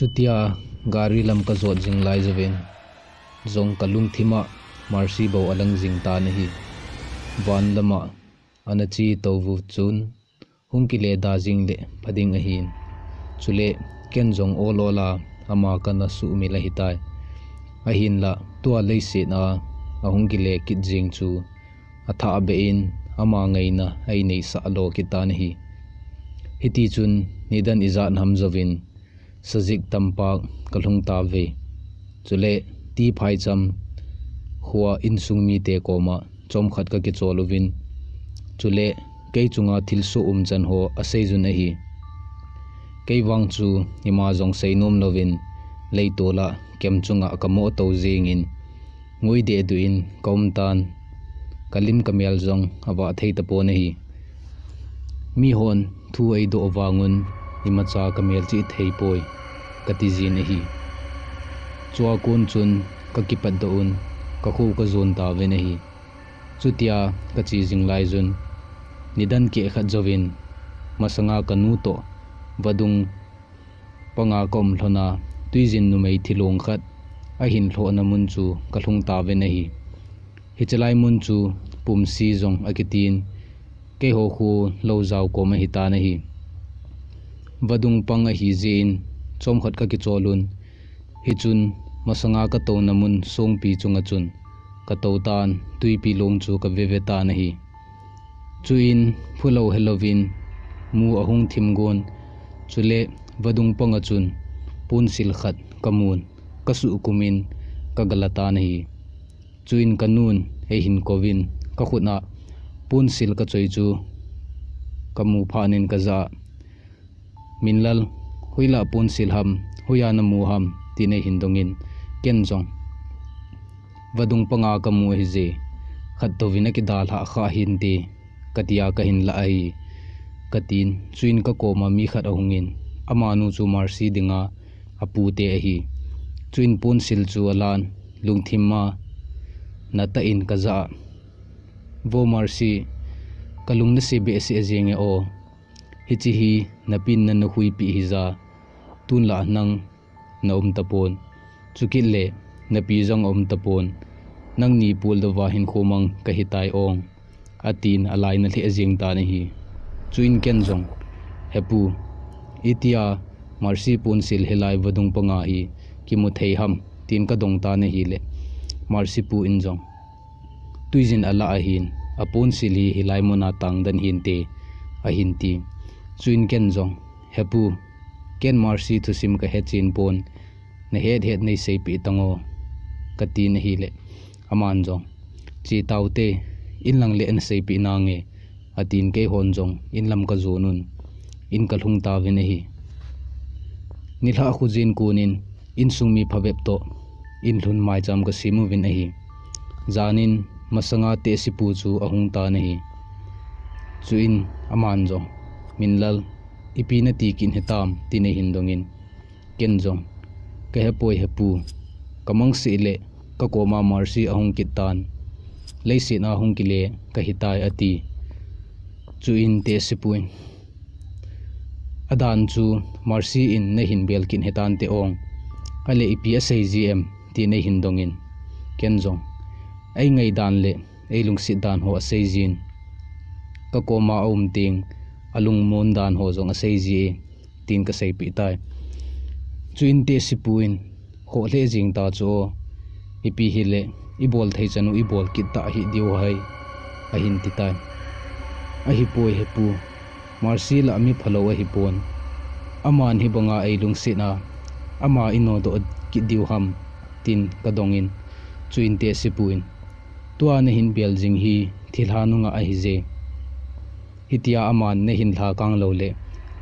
chutia gari lam ka zot jing lai zaven zong ka lung thima marsi bo alang jing ta na hi van lama anachi tovu chun hungki le da jing le phading ahin chule ken zong olola ama kana su mi la hitai ahin la tua leise na ahungki le kit jing chu atha be in ama na, ai nei sa lo kitana hi hiti chun nidan izan hamzawin sazik tampak kalung ta ve chule ti phai cham khuwa in sung mi te ko ma chom khat ka ki cholovin chule kei chunga thil su um chan ho asei jun a hi kei wang chu hima jong sei nom lovin lei tola kem chunga kamo to jing in ngui de du in kom tan kalim kamel jong awa thei ta po na hi mi hon thu ei do awangun imacha kamel chi thei poi katizin hi chua kun chun ka kipat do un ka khu ka zon ta ve hi chutia ka chi jing lai jun nidan ke khat jovin masanga kanu to vadung panga kom thlona tuizin nu mei thilong khat a hin thlo na mun chu ka thlung ta ve hi hi chalai mun chu pum si jong akitin ke ho khu lo zau ko ma hi ta na hi vadung panga hi zein chom khat ka ki cholun hi chun masanga ka to namun song pi chunga chun ka to tan tui pi long chu ka ve ve ta na hi chuin phulo halloween mu ahung thim gon chule vadung panga chun pun sil khat kamun kasu kumin kagalata na hi chuin kanun he hin kovin ka khutna pun sil ka choi chu kamu phanin ka za minlal huila pun silham huya na muham tine hindongin kenjong vadung panga kamu hi je khatovina ki dal ha kha hin katia ka hin la ai katin chuin ka koma ma mi khat ahungin amanu chu marsi dinga apu te chuin pun sil chu alan lungthim ma na ta in ka za vo marsi kalung na si be si ajenge o hi chi hi napin na nahui pi hi za tun la nang na om tapon chukit le napi jong om tapon nang ni pul da wa hin khomang ka hitai ong atin alai na le ajing ta ni hi chuin ken jong hepu itia marsi pun sil helai wadung panga hi ki mu thei ham tin ka dong ta ni hi le marsi pu in jong tuizin ala ahin apun sili hilai mona tang dan hin te ahin ti chuin ken zong hepu ken marsi thu sim ka he chin pon na het het nei sei pi tango kati na hi le aman zong chỉ tau te in lang le an bị nang na nge atin cái hon zong in lam cái zo nun in ka lung ta ve hi nilha khu cô nín in sung mi phawep to in lun mai cham cái simu vin hi zanin masanga te sipu chu ahung ta na hi chuin aman zong minlal ipina ti kin hetam tine hindongin kenjong kehepoi hepu kamang se le ka koma marsi ahung kitan na ahung kile kahitai ati chuin te sipuin adan chu marsi in ne hin belkin hetan te ong ale ipi asgm ti ne hindongin kenjong ai ngai dan le ei lungsi dan ho asejin ka koma om ting alung môn đàn ho zong asei ji e, tin ka sei pi tai chuin te sipuin ho le jing ta cho ipi hi le i bol chân u, i bol ki ta hi diu hay, a hin ti tai a hi poi hi pu marsi la mi phalo a hi pon aman hi banga ai lung si na ama ino do ki diu ham tin in. kadongin chuin te tua tuan hin bel jing hi thilhanunga a hi je hitia aman ne hin thla kang lo le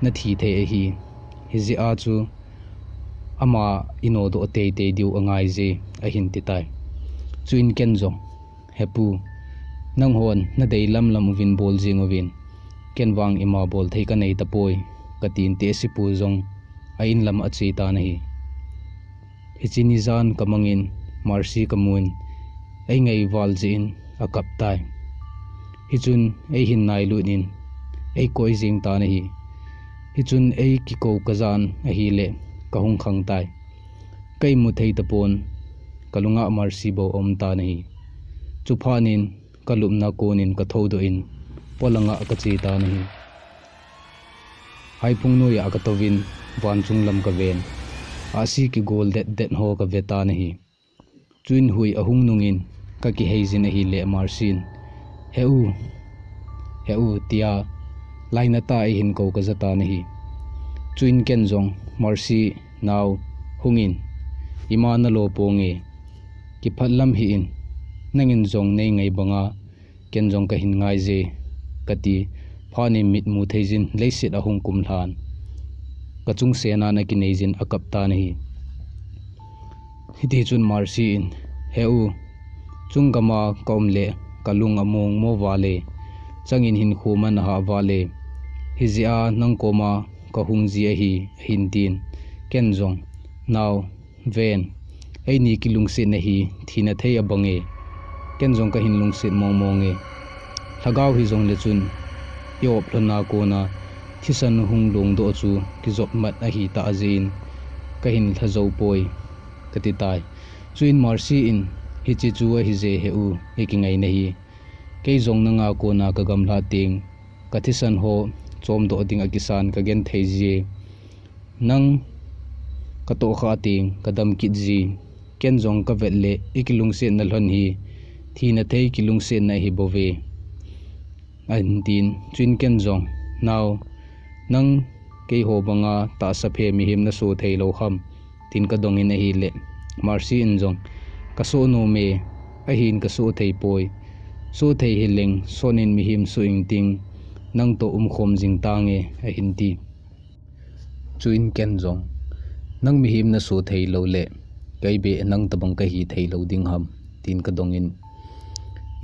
na thi the e hi hi zi a chu ama ino do te te diu angai je a hin ti tai chu in ken zo hepu nang hon na dei lam lam win bol jing win ken wang ima bol thei ka nei ta poi ka tin te si pu zong a in lam a chi ta na hi hi chini zan kamangin marsi kamun ai ngai wal jin a kap tai hi chun ai hin nai lu nin ei koi jing ta na hi hi chun ấy ki ko ka zan a hi le ka hung khang tai kai mu thei ta pon kalunga mar si bo om ta na hi chu phanin kalum na konin ka tho do in polanga ka chi ta na hi hai phung noi à à à a ka tovin wan chung lam ka ven à si ki gold det det ho ka ve ta na hi chuin hui ahung nungin ka ki heizin a hi le marsin heu heu tia laina ta e hin ko ka zata ni hi chuin ken zong mercy now hungin imana lo ponge ki phalam hi in nangin zong nei ngai banga ken zong ka hin ngai je kati phani mit mu theijin leisit ahung kum than ka chung sena na ki neijin akap ta ni hi hiti chun mercy in heu chungama komle kalung among mo wale changin hin khuma na ha wale hizia nangkoma kahungzia hi hindin kenzong naw ven aini ki lungsin na hi thina thei abange kenzong ka hin lungsin mongmong e thagau hi zong le chun yop lona kona thisan hung long do chu ki zop mat a hi ta azin ka hin thazau poi katitai chuin marsi in hi chi chu hi je he u he ki ngai na hi ke zong na nga na ka gam la ting ka thisan ho chom do ding akisan ka gen theji nang ka to kha ting ka dam kit ji ken jong ka vet le ikilung se na lon hi thi na thei kilung se na hi bove an tin chin ken jong now nang ke ho banga ta sa phe mi him na so thei lo ham tin ka dong in hi le marsi in jong ka so no me a hin ka so thei poi so thei hi leng sonin mi him su ing ting nang to um khom jing ta nge a hin ti chuin ken jong nang mi him na su thei lo le kai be nang tabang ka hi thei lo ding ham tin ka dong in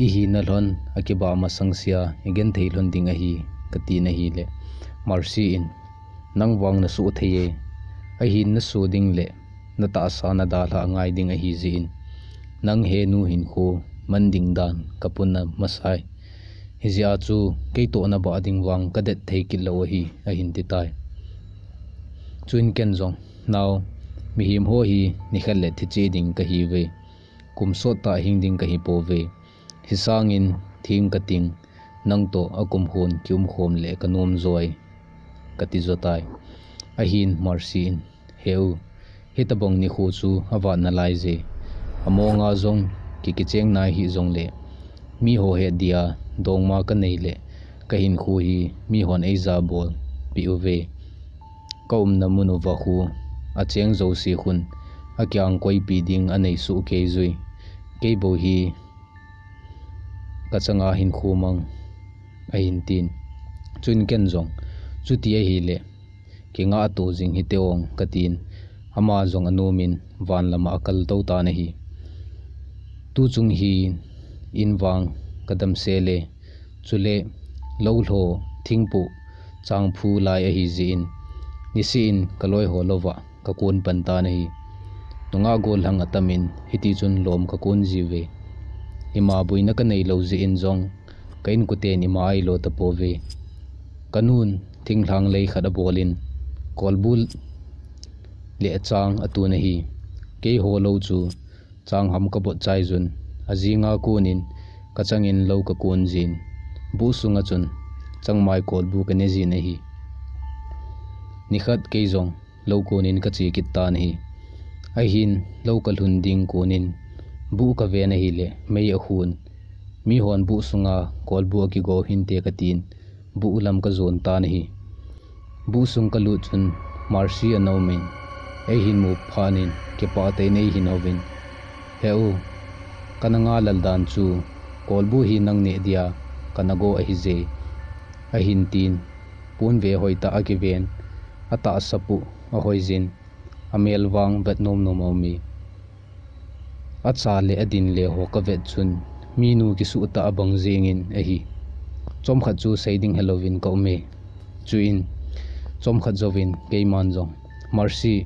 i hi na lon akiba ma sangsia again thei lon ding a hi ka ti na hi le mercy in nang wang na su thei e. a hi na su ding le na ta sa na da la ngai ding a hi ji in nang he nu hin ko manding dan kapuna masai hiji achu ke to na ba ding wang ka det thei kil lo hi a hin ti tai chuin ken zong now mi him ho hi ni khal le thi che ding ka hi ve kum so ta hing ding ka hi po ve hi sang in thim ka ting nang to akum hon kyum khom le ka nom zoi ka ti zo tai a hin marsi in heu hitabong ni khu chu awa na lai je amo nga zong ki ki cheng nai hi zong le mi ho he dia ma ka nei le ka hin khu hi mi hon ei za bol puv ka um na munu wa khu a cheng zo si hun a kyang koi pi ding a nei su ke zui ke bo hi ka changa hin khu mang a hin tin chun ken zong chu ti hi le ki nga tu jing hi te ong ka tin ama zong anumin van lama akal to ta na hi tu chung hi in wang kadam sele chule lolo thingpu changphu lai a hi jin nisi in kaloi ho lova kakun panta na hi nunga gol hang atamin hiti chun lom kakun jiwe ima buina ka nei lo ji in jong kain kute ni mai lo ta po ve kanun thing thang lei khada bolin kolbul le chang atu na hi ke ho lo chu chang ham ka bo chai jun azinga kunin in lo ka kun jin bu sunga chun chang mai kol bu ka ne ji ne hi nikhat ke zong lo konin ka chi kit tan hi a hin lo ka lhun ding konin bu ka ve na hi le mei a hun mi hon bu sunga kol bu ki go hin te ka tin bu ulam ka zon tan hi bu sung ka lu chun marsi anomin ai hin mu phanin ke pa te nei hinovin heu kananga laldan chu kolbu hi nang ne dia kanago ahi je ahin tin pun ve hoita akiven ata sapu ahoi jin amel wang vet nom nom mi acha le adin le ho ka vet chun mi nu ki su ta abang zengin ahi chom khat chu saiding halloween ko me chuin chom khat zovin keiman jong mercy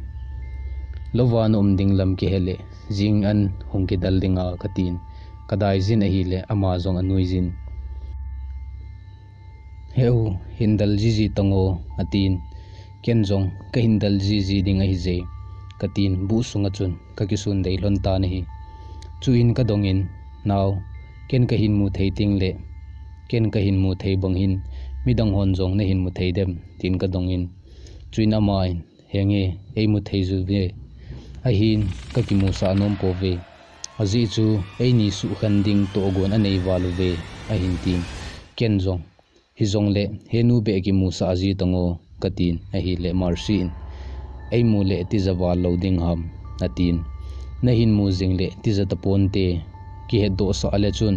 lowan um ding lam ki hele jing an hung ki dal dinga katin kadai zin ahi le amazon anui zin heu hindal ji ji tongo atin kenjong ka hindal ji ji ding ahi je katin bu sunga chun ka kisun dei lon ta ni chu in ka dongin now ken ka hin mu thei ting le ken ka hin mu thei bang hin midang hon jong na hin mu thei dem tin ka dongin chuin amai henge ei mu thei zu ve ahin ka ki mu sa nom po ve azi chu eini su khan ding to gon anei walve a hin tin ken zong hi zong le henu be ki musa azi tango katin a hi le marsi in ei mu le ti zawa lo ding ham atin na hin mu jing le ti za tapon te ki he do sa ale chun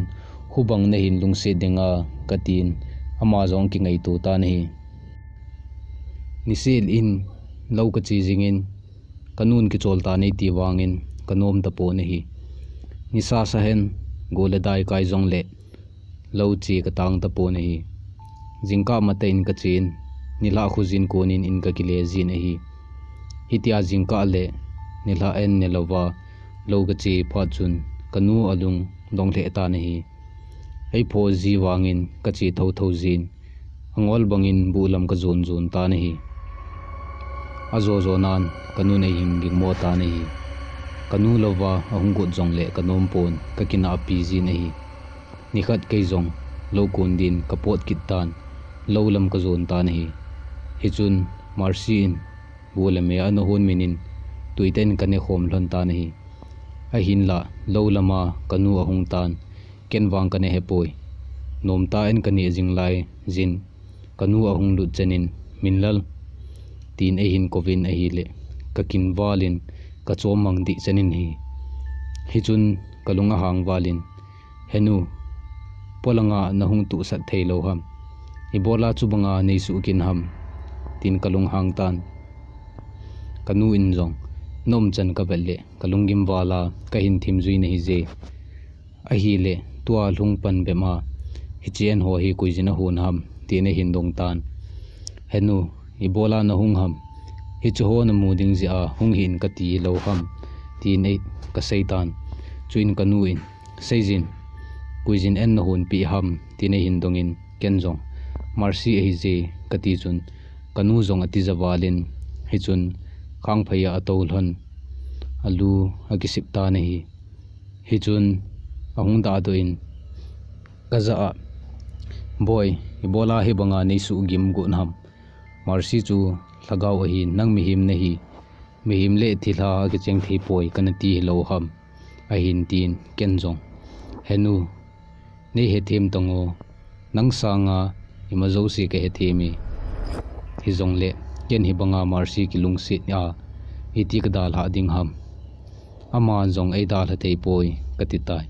hubang na hin lungse denga katin ama zong ki ngai to ta nei nisil in lo ka chi jing in kanun ki chol ta nei ti wangin kanom ta po nei nisa sahen gole dai kai zong le lo chi ka tang ta po nei jingka mate in ka chin nila khu jin ko nin in ka kile jin hi hitia jingka le nila en ne lowa lo ka chi pha chun kanu alung dong le ta nei ei pho ji wangin ka chi tho tho jin angol bangin bulam ka zon zon ta nei azo zonan kanu nei hing ging mo ta nei kanu lova ahung gut zong le kanom pon kakina api zin ahi nikhat kei zong lo kon din kapot kit tan lo lam ka zon tan hi hi chun marsi in bula me an hon minin tuiten kane khom lon tan hi a hin la lo lama kanu ahung tan ken wang kane he poi nom ta en kane jing lai jin kanu ahung lut chenin minlal tin a hin kovin a hi le kakin walin ka chom mang di chanin hi hi chun kalunga hang walin henu polanga na hung tu sát thei lo ham ibola chu banga nay su kin ham tin kalung hàng tan kanu in jong nom chan ka bel le kalung gim wala ka hin thim duy nei je a hi le tua lung pan bê ma hi chen ho hi kuizina hun ham tine hin dong tan henu ibola na hung ham hi chu ho na mu ding zia hung hin ka ti lo ham ti nei ka seitan chuin ka nu in seizin kuizin en na hun pi ham ti nei hin dong in ken jong marsi e je ka ti chun kanu jong ati zawalin hi chun khang phaya atol hon alu akisip ta ne hi hi chun ahung da do in kaza boy ibola hi banga nei su gim gun ham marsi chu lagau hi nang mi him na hi mi him le thi la ke cheng thi poi kan ti lo ham a hin tin ken jong henu nei he them tongo nang sanga ima zo si ke he themi hi jong le ken hi banga marsi ki lung si ya iti ka dal ha ding ham ama jong ei dal ha tei poi katitai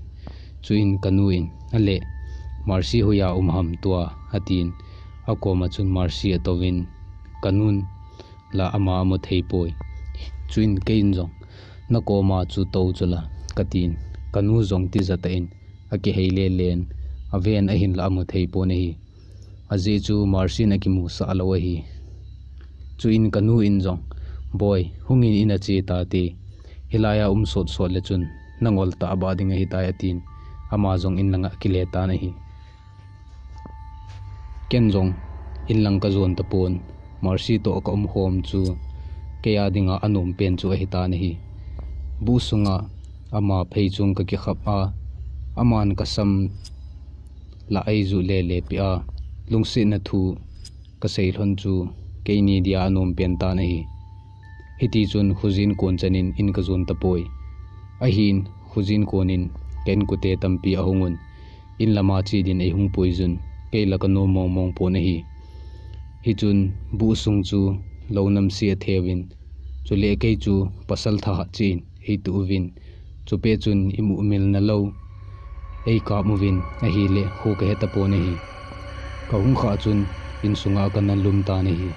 chuin kanuin ale marsi huya um ham tua hatin akoma chun marsi atovin kanun la ama ama thei poi chuin kein jong na ko ma chu to chula katin kanu jong ti zata in aki hei le len aven a hin la ama thei po ne hi aje chu marsin aki mu sa alawa hi chuin kanu in jong boy hung hungin ina che ta te hilaya um sot sot le chun nangol ta aba dinga hi ta tin ama jong in langa kile ta na hi ken jong in lang ka zon ta pon marsi to ka um hom chu kaya dinga anum pen chu hita ni hi bu sunga ama phei chung ka ki khap a aman ka sam la ai zu le le pi a lungsi na thu ka sei lhon chu ke ni dia anum pen ta na hi hiti chun khuzin kon chanin in ka zon tapoi a hin khuzin konin ken kute tampi ahungun in lama chi din ei hung poizun ke la ka no mong mong po na hi chun bu sung chu lo nam sia thewin chu le ke chu pasal tha chin hi tu win chu pe chun imu mil na lo ei ka mu win a hi le hu ke ta po ne hi ka hung kha chun in sunga kan nan lum ta ne hi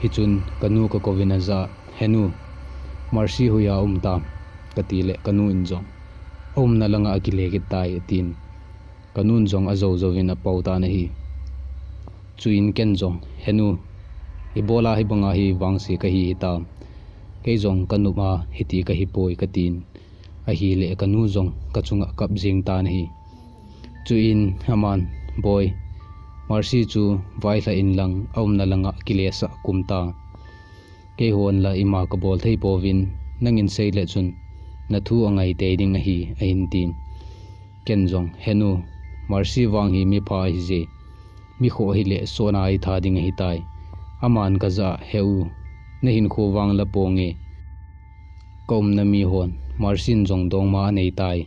hi chun kanu ka ko win za henu marsi huya um ta ti le kanu in jong om na langa akile ki tai tin kanun jong azo zovin a pauta na hi chuin ken zong henu ibola hi banga hi wangsi ka hi ta ke zong kanuma hiti ka hi poi ka tin a hi le kanu zong ka chunga kap jing ta hi chuin haman boy marsi chu vaitha in lang omna langa kilesa kumta ke hon la ima ka bol thei povin nangin sei le chun na thu angai te ding hi ain tin ken zong henu marsi wang hi mi pha hi je mi kho hi le sona ai tha ding hi tai aman ka za heu ne hin kho wang la ponge kom na mi hon marsin jong dong ma nei tai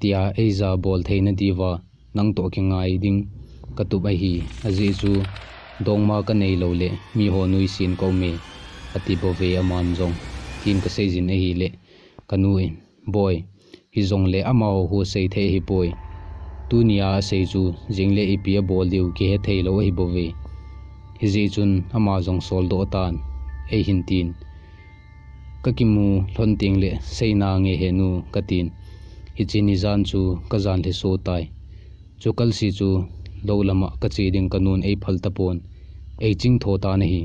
tia eiza bol theina diwa nang to ki ngai ding katup ai hi aji chu dong ma ka nei lo le mi ho nui sin ko me ati bo ve aman jong tin ka se jin hi le kanui boy hi jong le amao hu sei the hi boy tu nia se chu jingle ipia bol diu ki he theilo hi bowe hi ji chun ama jong sol do tan e hin tin kakimu thon ting le seina nge henu katin hi chini zan chu kazan le so tai chukal si chu lo lama kachi ding kanun ei phal tapon ei ching tho ta nahi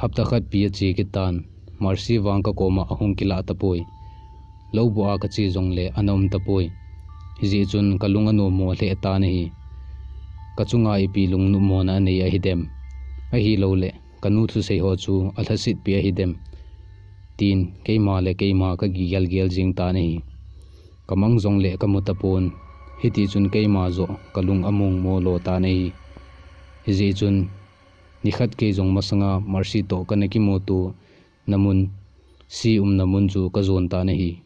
hapta khat pi chi ki tan marsi wang ka koma ahung kila tapoi lo bo a kachi jong le anom tapoi hizi chun kalunga nu mo le ta ni hi ka chunga i pi lung nu mo na nei a hidem a hi lo le kanu thu sei ho chu a tha sit pi a hidem tin keima le keima ka gi gel gel jing ta ni kamang zong le ka mutapon hiti chun keima zo kalung amung mo lo ta nei hizi chun nikhat ke zong masanga marsi to kanaki mo tu namun si um namun chu ka zon ta nei